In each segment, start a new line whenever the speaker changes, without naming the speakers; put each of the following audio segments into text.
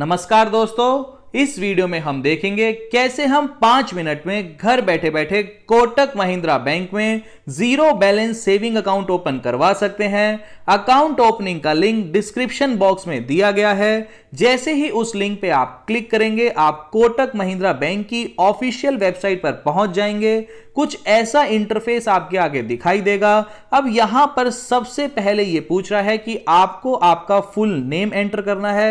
नमस्कार दोस्तों इस वीडियो में हम देखेंगे कैसे हम पांच मिनट में घर बैठे बैठे कोटक महिंद्रा बैंक में zero balance saving account open करवा सकते हैं अकाउंट ओपनिंग का लिंक डिस्क्रिप्शन बॉक्स में दिया गया है जैसे ही उस लिंक पे आप क्लिक करेंगे आप कोटक महिंद्रा बैंक की ऑफिशियल वेबसाइट पर पहुंच जाएंगे कुछ ऐसा इंटरफेस आपके आगे दिखाई देगा अब यहां पर सबसे पहले ये पूछ रहा है कि आपको आपका फुल नेम एंटर करना है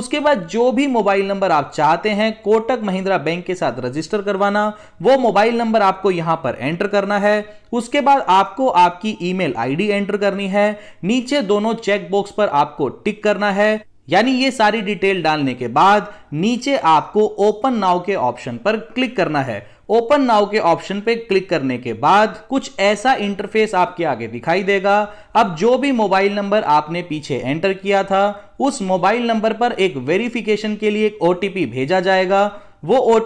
उसके बाद जो भी मोबाइल नंबर आप चाहते हैं कोटक महिंद्रा बैंक के साथ रजिस्टर करवाना वो मोबाइल नंबर आपको यहां पर एंटर करना है उसके बाद आपको आपकी ईमेल आईडी एंटर करनी है नीचे दोनों चेक बॉक्स पर आपको टिक करना है यानी ये सारी डिटेल डालने के बाद नीचे आपको ओपन नाउ के ऑप्शन पर क्लिक करना है ओपन नाउ के ऑप्शन पे क्लिक करने के बाद कुछ ऐसा इंटरफेस आपके आगे दिखाई देगा अब जो भी मोबाइल नंबर आपने पीछे एंटर किया था उस मोबाइल नंबर पर एक वेरिफिकेशन के लिए एक ओटीपी भेजा जाएगा वो ओ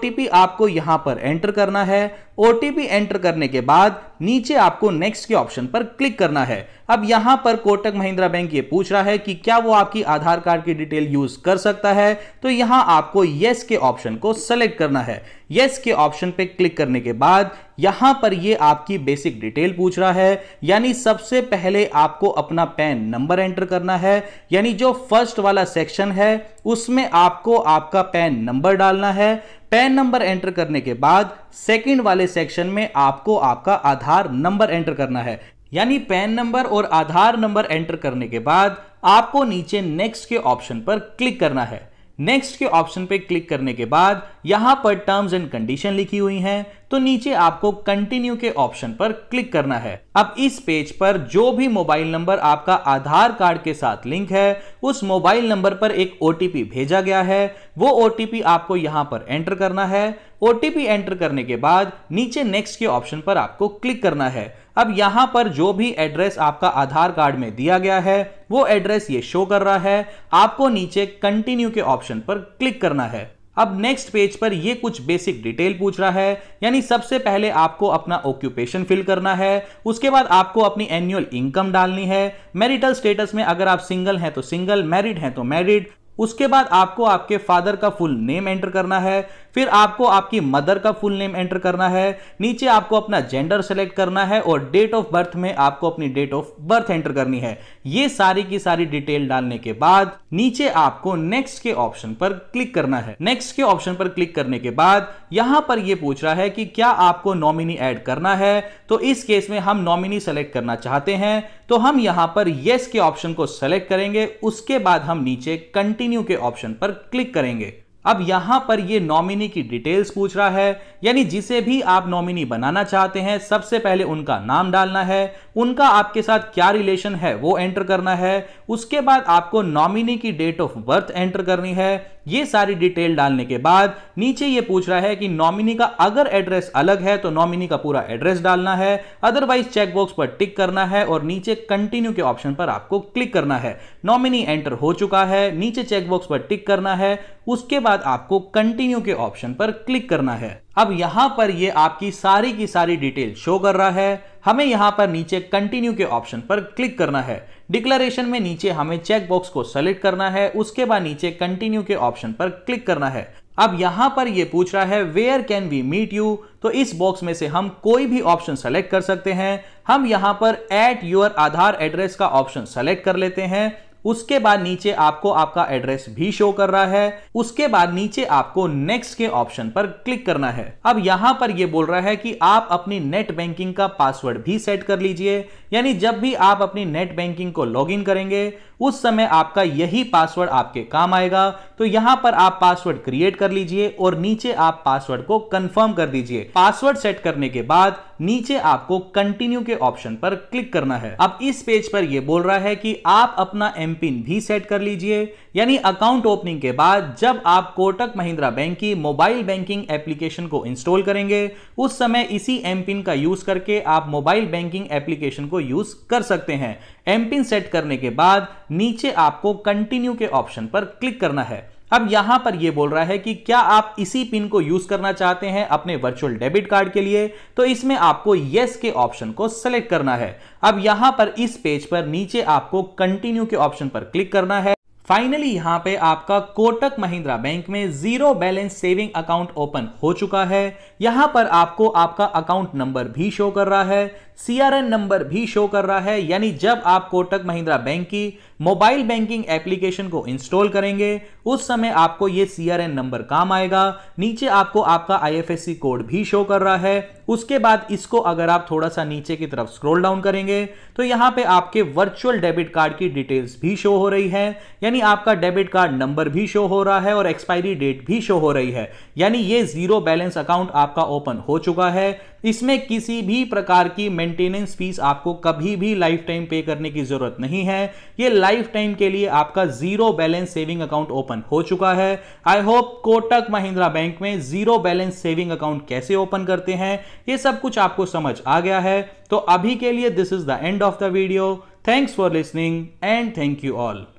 आपको यहां पर एंटर करना है ओ एंटर करने के बाद नीचे आपको नेक्स्ट के ऑप्शन पर क्लिक करना है अब यहां पर कोटक महिंद्रा बैंक ये पूछ रहा है कि क्या वो आपकी आधार कार्ड की डिटेल यूज कर सकता है तो यहां आपको यस के ऑप्शन को सेलेक्ट करना है यस के ऑप्शन पे क्लिक करने के बाद यहां पर ये आपकी बेसिक डिटेल पूछ रहा है यानी सबसे पहले आपको अपना पैन नंबर एंटर करना है यानी जो फर्स्ट वाला सेक्शन है उसमें आपको आपका पैन नंबर डालना है पैन नंबर एंटर करने के बाद सेकंड वाले सेक्शन में आपको आपका आधार नंबर एंटर करना है यानी पैन नंबर और आधार नंबर एंटर करने के बाद आपको नीचे नेक्स्ट के ऑप्शन पर क्लिक करना है नेक्स्ट के ऑप्शन पर क्लिक करने के बाद यहां पर टर्म्स एंड कंडीशन लिखी हुई हैं तो नीचे आपको कंटिन्यू के ऑप्शन पर क्लिक करना है अब इस पेज पर जो भी मोबाइल नंबर आपका आधार कार्ड के साथ लिंक है उस मोबाइल नंबर पर एक ओटीपी भेजा गया है वो ओटीपी आपको यहां पर एंटर करना है ओटीपी एंटर करने के बाद नीचे नेक्स्ट के ऑप्शन पर आपको क्लिक करना है अब यहां पर जो भी एड्रेस आपका आधार कार्ड में दिया गया है वो एड्रेस ये शो कर रहा है आपको नीचे कंटिन्यू के ऑप्शन पर क्लिक करना है अब नेक्स्ट पेज पर ये कुछ बेसिक डिटेल पूछ रहा है यानी सबसे पहले आपको अपना ऑक्यूपेशन फिल करना है उसके बाद आपको अपनी एनुअल इनकम डालनी है मैरिटल स्टेटस में अगर आप सिंगल हैं तो सिंगल मैरिड हैं तो मैरिड उसके बाद आपको आपके फादर का फुल नेम एंटर करना है फिर आपको आपकी मदर का फुल नेम एंटर करना है नीचे आपको अपना जेंडर सेलेक्ट करना है और डेट ऑफ बर्थ में आपको अपनी डेट ऑफ बर्थ एंटर करनी है ये सारी की सारी डिटेल डालने के बाद नीचे आपको नेक्स्ट के ऑप्शन पर क्लिक करना है नेक्स्ट के ऑप्शन पर क्लिक करने के बाद यहां पर यह पूछ रहा है कि क्या आपको नॉमिनी ऐड करना है तो इस केस में हम नॉमिनी सेलेक्ट करना चाहते हैं तो हम यहां पर येस के ऑप्शन को सेलेक्ट करेंगे उसके बाद हम नीचे कंटिन्यू के ऑप्शन पर क्लिक करेंगे अब यहां पर ये नॉमिनी की डिटेल्स पूछ रहा है यानी जिसे भी आप नॉमिनी बनाना चाहते हैं सबसे पहले उनका नाम डालना है उनका आपके साथ क्या रिलेशन है वो एंटर करना है उसके बाद आपको नॉमिनी की डेट ऑफ बर्थ एंटर करनी है ये सारी डिटेल डालने के बाद नीचे ये पूछ रहा है कि नॉमिनी का अगर एड्रेस अलग है तो नॉमिनी का पूरा एड्रेस डालना है अदरवाइज चेकबॉक्स पर टिक करना है और नीचे कंटिन्यू के ऑप्शन पर आपको क्लिक करना है नॉमिनी एंटर हो चुका है नीचे चेकबॉक्स पर टिक करना है उसके बाद बाद आपको कंटिन्यू के ऑप्शन पर क्लिक करना है अब यहां पर ये आपकी सारी की सारी डिटेल शो कर रहा है हमें यहां पर नीचे कंटिन्यू के ऑप्शन पर क्लिक करना है डिक्लेरेशन में नीचे हमें चेक बॉक्स को सेलेक्ट करना है उसके बाद नीचे कंटिन्यू के ऑप्शन पर क्लिक करना है अब यहां पर ये पूछ रहा है where can we meet you तो इस बॉक्स में से हम कोई भी ऑप्शन सेलेक्ट कर सकते हैं हम यहां पर एट योर आधार एड्रेस का ऑप्शन सेलेक्ट कर लेते हैं उसके बाद नीचे आपको आपका एड्रेस भी शो कर रहा है उसके बाद नीचे आपको नेक्स्ट के ऑप्शन पर क्लिक करना है अब यहां पर यह बोल रहा है कि आप अपनी नेट बैंकिंग का पासवर्ड भी सेट कर लीजिए यानी जब भी आप अपनी नेट बैंकिंग को लॉगिन करेंगे उस समय आपका यही पासवर्ड आपके काम आएगा तो यहां पर आप पासवर्ड क्रिएट कर लीजिए और नीचे आप पासवर्ड को कंफर्म कर दीजिए पासवर्ड सेट करने के बाद नीचे आपको कंटिन्यू के ऑप्शन पर क्लिक करना है अब इस पेज पर यह बोल रहा है कि आप अपना एम पिन भी सेट कर लीजिए यानी अकाउंट ओपनिंग के बाद जब आप कोटक महिंद्रा बैंक की मोबाइल बैंकिंग एप्लीकेशन को इंस्टॉल करेंगे उस समय इसी एम पिन का यूज करके आप मोबाइल बैंकिंग एप्लीकेशन को यूज कर सकते हैं एम पिन सेट करने के बाद नीचे आपको कंटिन्यू के ऑप्शन पर क्लिक करना है अब यहां पर यह बोल रहा है कि क्या आप इसी पिन को यूज करना चाहते हैं अपने वर्चुअल डेबिट कार्ड के लिए तो इसमें आपको यस के ऑप्शन को सेलेक्ट करना है अब यहां पर इस पेज पर नीचे आपको कंटिन्यू के ऑप्शन पर क्लिक करना है फाइनली यहाँ पे आपका कोटक महिंद्रा बैंक में zero balance saving account open हो चुका है यहां पर आपको आपका अकाउंट नंबर भी शो कर रहा है सीआरएन नंबर भी शो कर रहा है यानी जब आप कोटक महिंद्रा बैंक की मोबाइल बैंकिंग एप्लीकेशन को इंस्टॉल करेंगे उस समय आपको ये सीआरएन नंबर काम आएगा नीचे आपको आपका आईएफएससी कोड भी शो कर रहा है उसके बाद इसको अगर आप थोड़ा सा नीचे की तरफ स्क्रॉल डाउन करेंगे तो यहाँ पे आपके वर्चुअल डेबिट कार्ड की डिटेल्स भी शो हो रही है यानी आपका डेबिट कार्ड नंबर भी शो हो रहा है और एक्सपायरी डेट भी शो हो रही है यानी ये जीरो बैलेंस अकाउंट आपका ओपन हो चुका है इसमें किसी भी प्रकार की मेंटेनेंस फीस आपको कभी भी लाइफ टाइम पे करने की जरूरत नहीं है ये लाइफ टाइम के लिए आपका zero balance saving account open हो चुका है I hope Kotak Mahindra bank में जीरो बैलेंस सेविंग अकाउंट कैसे ओपन करते हैं ये सब कुछ आपको समझ आ गया है तो अभी के लिए this is the end of the video thanks for listening and thank you all